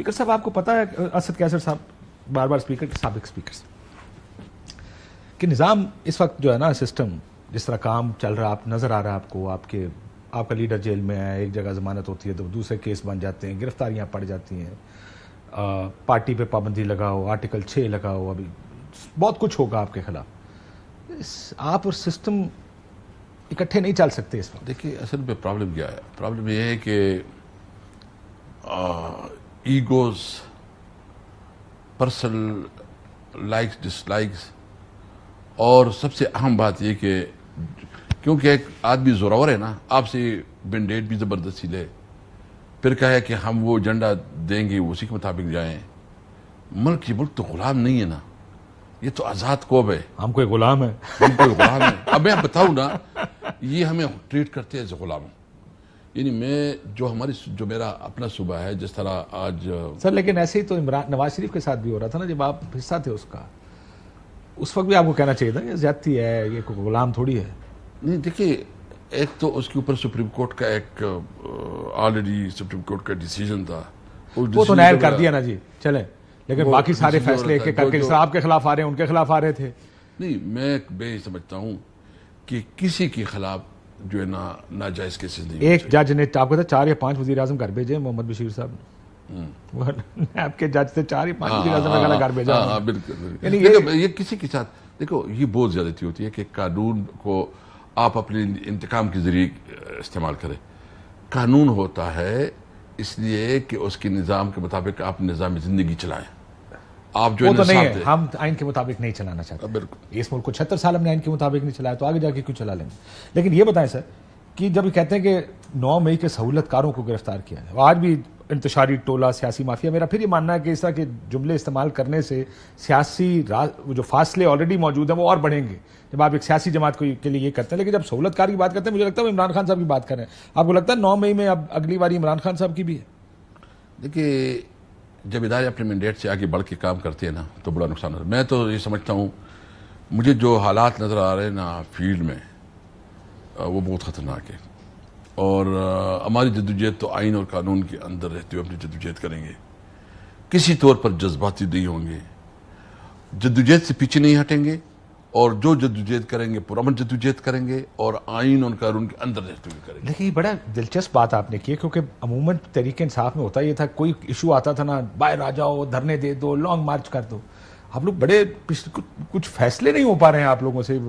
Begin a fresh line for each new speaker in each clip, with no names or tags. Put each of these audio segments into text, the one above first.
Speaker साहब आपको पता है असद कैसर साहब बार बार स्पीकर के सबक स्पीकर कि निज़ाम इस वक्त जो है ना सिस्टम जिस तरह काम चल रहा आप नज़र आ रहा है आपको आपके आपका लीडर जेल में है एक जगह ज़मानत होती है तो दूसरे केस बन जाते हैं गिरफ्तारियाँ पड़ जाती हैं पार्टी पे पाबंदी लगाओ आर्टिकल छः लगाओ अभी बहुत कुछ होगा आपके खिलाफ आप और सिस्टम इकट्ठे नहीं चल सकते इस वक्त
देखिए असल में प्रॉब्लम क्या है प्रॉब्लम यह है कि egos, पर्सनल लाइक्स डिसलाइक्स और सबसे अहम बात यह कि क्योंकि एक आदमी जोरावर है ना आपसे बेंडेट भी ज़बरदस्ती ले फिर कहे कि हम वो एजेंडा देंगे उसी के मुताबिक जाए मुल्क ये मुल्क तो गुलाम नहीं है ना ये तो आज़ाद
कौब है हमको गुलाम है हमको
गुलाम है अब मैं बताऊँ ना ये हमें ट्रीट करते हैं गुलाम यानी मैं जो हमारी जो मेरा अपना सुबह है जिस तरह आज
सर लेकिन ऐसे ही तो इमरान नवाज शरीफ के साथ भी हो रहा था ना जब आप हिस्सा थे उसका उस वक्त भी आपको कहना चाहिए था ये ज्यादती है ये गुलाम थोड़ी है नहीं देखिए एक तो
उसके ऊपर सुप्रीम कोर्ट का एक ऑलरेडी सुप्रीम कोर्ट का डिसीजन था वो तो नायर कर दिया ना जी
चले लेकिन बाकी सारे फैसले एक करके जिस आपके खिलाफ आ रहे हैं उनके खिलाफ आ रहे थे
नहीं मैं बे समझता हूँ कि किसी के खिलाफ जो है ना नाजायज केसेस नहीं एक जज ने
आपको था तो चार या पांच वजी अजम घर भेजे मोहम्मद बशीर साहब ने हम्म। आपके जज से चार या पांच हाँ, वजी अजम हाँ, हाँ, घर भेजा हाँ बिल्कुल
ये, किसी के साथ देखो ये बहुत ज्यादा होती है कि कानून को आप अपने इंतकाम के जरिए इस्तेमाल करें कानून होता है इसलिए कि उसके निज़ाम के मुताबिक आप निज़ाम ज़िंदगी चलाएं आप जो वो तो नहीं है
हम आइन के मुताबिक नहीं चलाना चाहते हाँ, बिल्कुल इस मुल्क को छहत्तर साल हमने आइन के मुताबिक नहीं चलाया तो आगे जाके क्यों चला लेंगे लेकिन ये बताएं सर कि जब कहते हैं कि नौ मई के सहूलतकारों को गिरफ्तार किया है आज भी इंतशारी टोला सियासी माफिया मेरा फिर ये मानना है कि इस तरह के जुमले इस्तेमाल करने से सियासी जो फासले ऑलरेडी मौजूद हैं वो और बढ़ेंगे जब आप एक सियासी जमात को के लिए ये करते हैं लेकिन जब सहूलतकार की बात करते हैं मुझे लगता है इमरान खान साहब की बात करें आपको लगता है नौ मई में अब अगली बार इमरान खान साहब की भी है देखिए
जब इदारे अपने मैंडेट से आगे बढ़ के काम करते हैं ना तो बड़ा नुकसान होता है मैं तो ये समझता हूँ मुझे जो हालात नज़र आ रहे हैं ना फील्ड में वो बहुत ख़तरनाक है और हमारी जदोजहद तो आइन और कानून के अंदर रहते हुए अपनी जदोजहद करेंगे किसी तौर पर जज्बाती नहीं होंगे जदोजहद से पीछे नहीं हटेंगे और जो जदोजहद करेंगे पुरमन जदोजहद करेंगे और आइन और कानून के अंदर
रहते हुए करेंगे देखिए बड़ा दिलचस्प बात आपने की क्योंकि अमूमन तरीके इंसाफ में होता ये था कोई इशू आता था ना बाहर आ जाओ धरने दे दो लॉन्ग मार्च कर दो आप लोग बड़े कुछ फैसले नहीं हो पा रहे हैं आप लोगों से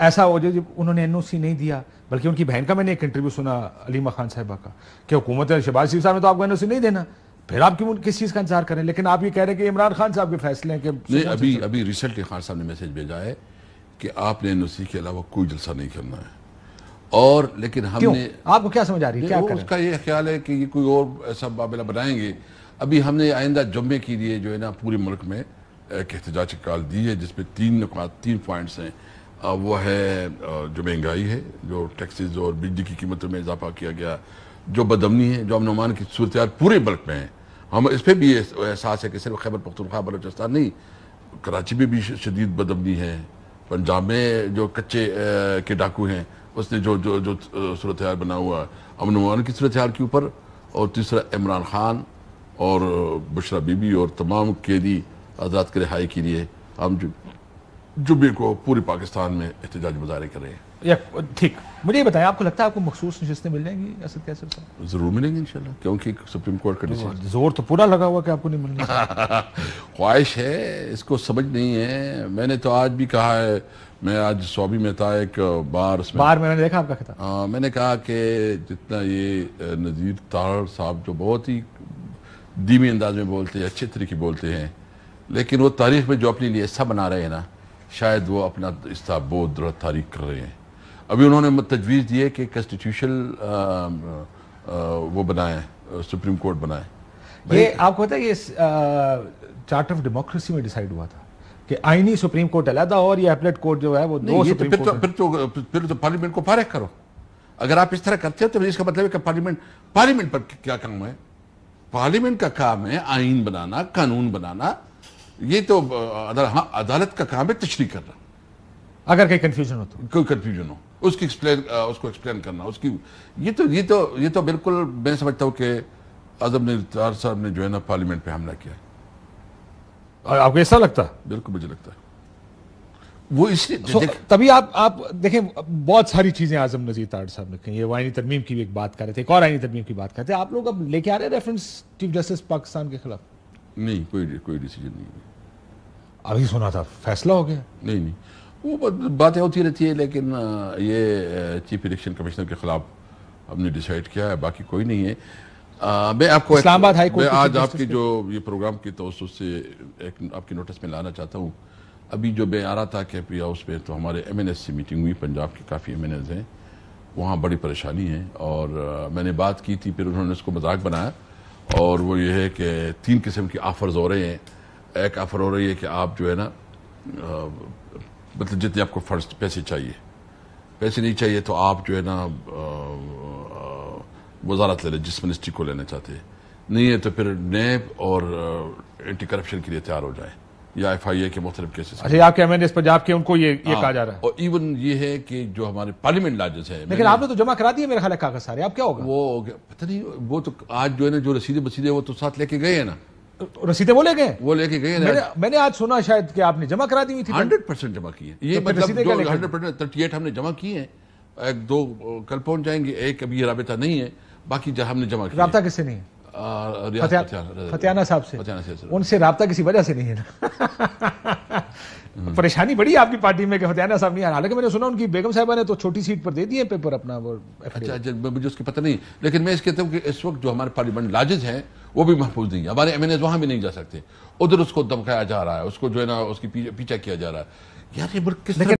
ऐसा हो जाए जब उन्होंने एन नहीं दिया बल्कि उनकी बहन का मैंने एक इंटरव्यू सुना अलीमा खान साहबा का कि हुकूमत शहबाज शरीफ साहब ने तो आपको एन नहीं देना फिर आप क्यों किस चीज़ का इंतजार करें लेकिन आप ये कह रहे हैं कि इमरान खान साहब के फैसले हैं कि अभी
अभी रिसेंटली खान साहब ने मैसेज भेजा है कि आपने एनओसी के अलावा कोई जलसा नहीं करना है और लेकिन हमने आपको क्या समझ आ रही है क्या कर उसका ये ख्याल है कि ये कोई और ऐसा मामला बनाएंगे अभी हमने आइंदा जुम्मे के लिए जो है ना पूरे मुल्क में एक एहतजाज काल दी है जिसमें तीन तीन पॉइंट्स हैं वो है जो महंगाई है जो टैक्सेस और बिजली की कीमतों में इजाफा किया गया जो बदमनी है जो अमन अमान की सूरत पूरे मुल्क में है हम इस पर भी एहसास है कि सिर्फ खैबर पख्तनख्वा बलोचिस्तान नहीं कराची में भी शदीद बदमनी है पंजाब में जो कच्चे के डाकू हैं उसने जो जो जो सूरत हाल बना हुआ अमन उमान की सूरत हाल के ऊपर और तीसरा इमरान खान और बुशरा बीबी और तमाम कैदी आज़ाद के रिहाई के लिए हम जो जो को पूरे पाकिस्तान में एहतजाज मुजाहरे कर रहे
हैं ठीक मुझे ये बताएं आपको लगता है आपको मखसूस नशस्तें मिल जाएंगी असद कैसे साहब
जरूर मिलेंगे इंशाल्लाह क्योंकि सुप्रीम कोर्ट का डिसीजन जोर तो पूरा
लगा हुआ कि आपको नहीं
मिलना ख्वाहिश है इसको समझ नहीं है मैंने तो आज भी कहा है मैं आज में था एक बार उसमें बार मैंने देखा आपका खिताब हाँ मैंने कहा कि जितना ये नज़ीर तार साहब जो बहुत ही धीमी अंदाज में बोलते हैं अच्छे तरीके बोलते हैं लेकिन वो तारीख में जो अपने लिए ऐसा बना रहे हैं ना शायद वो अपना दृढ़ तारीख कर रहे हैं अभी उन्होंने तजवीज़ दी है कि कॉन्स्टिट्यूशनल
वो बनाए सुप्रीम कोर्ट बनाए ये आपको पता है ये चार्ट ऑफ डेमोक्रेसी में डिसाइड हुआ था कि आईनी सुप्रीम कोर्ट अलहदा और ये अपलेट कोर्ट जो है वो दो तो सुप्रीम फिर, तो, फिर
तो फिर तो पार्लियामेंट को फारे करो अगर आप इस तरह करते हो तो इसका मतलब है कि पार्लियामेंट पार्लियामेंट पर क्या काम है पार्लियामेंट का काम है आईन बनाना कानून बनाना ये तो हाँ अदालत का काम है तशरी
करना अगर कहीं कंफ्यूजन हो तो कोई कंफ्यूजन हो
उसकी एक्सप्लेन उसको एक्सप्लेन करना उसकी ये तो ये तो ये तो बिल्कुल मैं समझता हूँ कि आजम ने इतार साहब ने जो है ना
पार्लियामेंट पे हमला किया है आपको ऐसा लगता है बिल्कुल मुझे लगता है वो इसलिए so, तभी आप आप देखें बहुत सारी चीजें आजम नजीर तार साहब ने कही ये आइनी तरमीम की भी एक बात कर रहे थे एक और आइनी तरमीम की बात करते आप लोग अब लेके आ रहे हैं रेफरेंस चीफ जस्टिस पाकिस्तान के खिलाफ
नहीं कोई कोई डिसीजन नहीं है अभी सुना था फैसला हो गया नहीं नहीं वो बातें होती रहती है लेकिन ये चीफ इलेक्शन कमिश्नर के खिलाफ हमने डिसाइड किया है बाकी कोई नहीं है आ, मैं आपको इस्लामाबाद हाई कोर्ट आज आपकी जो ये प्रोग्राम की तो से एक आपकी नोटिस में लाना चाहता हूँ अभी जो मैं आ रहा था कैपी हाउस में तो हमारे एम एन एस से मीटिंग हुई पंजाब के काफ़ी एम एन हैं वहाँ बड़ी परेशानी है और आ, मैंने बात की थी फिर उन्होंने उसको मजाक बनाया और वो ये है कि तीन किस्म की आफर्स हो रहे हैं एक ऑफर हो रही है कि आप जो है ना मतलब जितने आपको फर्ज पैसे चाहिए पैसे नहीं चाहिए तो आप जो है ना वजारत ले लें जिस मिनिस्ट्री को लेना चाहते हैं नहीं है तो फिर नैब और एंटी करप्शन के लिए तैयार हो जाए या एफ आई ए के मुख्तलि केसेस
पंजाब के उनको ये ये कहा जा
रहा है हाँ, और इवन ये है कि जो हमारे पार्लियामेंट लार्जेस है लेकिन आपने तो जमा करा दिए मेरे ख्याल कागज सारे आप क्या होगा वो पता नहीं वो तो आज जो है ना जो रसीदे बसीदे वो तो साथ लेके गए हैं ना रसीदें वो ले गए वो लेके गए मैंने, मैंने आज सुना शायद कि आपने जमा करा दी हुई थी हंड्रेड परसेंट जमा की है ये तो मतलब हंड्रेड परसेंट थर्टी एट हमने जमा किए हैं एक दो कल पहुंच जाएंगे एक अभी ये रबता नहीं है बाकी जहां हमने जमा किया रहा किससे नहीं है फतियाना
साहब से उनसे रबता किसी वजह से नहीं है ना हम्म। परेशानी बड़ी आपकी पार्टी में कि फतियाना साहब नहीं आ हालांकि मैंने सुना उनकी बेगम साहबा ने तो छोटी सीट पर दे दी है पेपर अपना वो अच्छा,
अच्छा मुझे उसकी पता नहीं लेकिन मैं इस कहता हूँ कि इस वक्त जो हमारे पार्लियामेंट लाजेज हैं वो भी महफूज नहीं है हमारे एम एन वहाँ भी नहीं जा सकते उधर उसको दमकाया जा रहा है उसको जो है ना उसकी पीछा किया जा रहा है यार ये मुल्क किस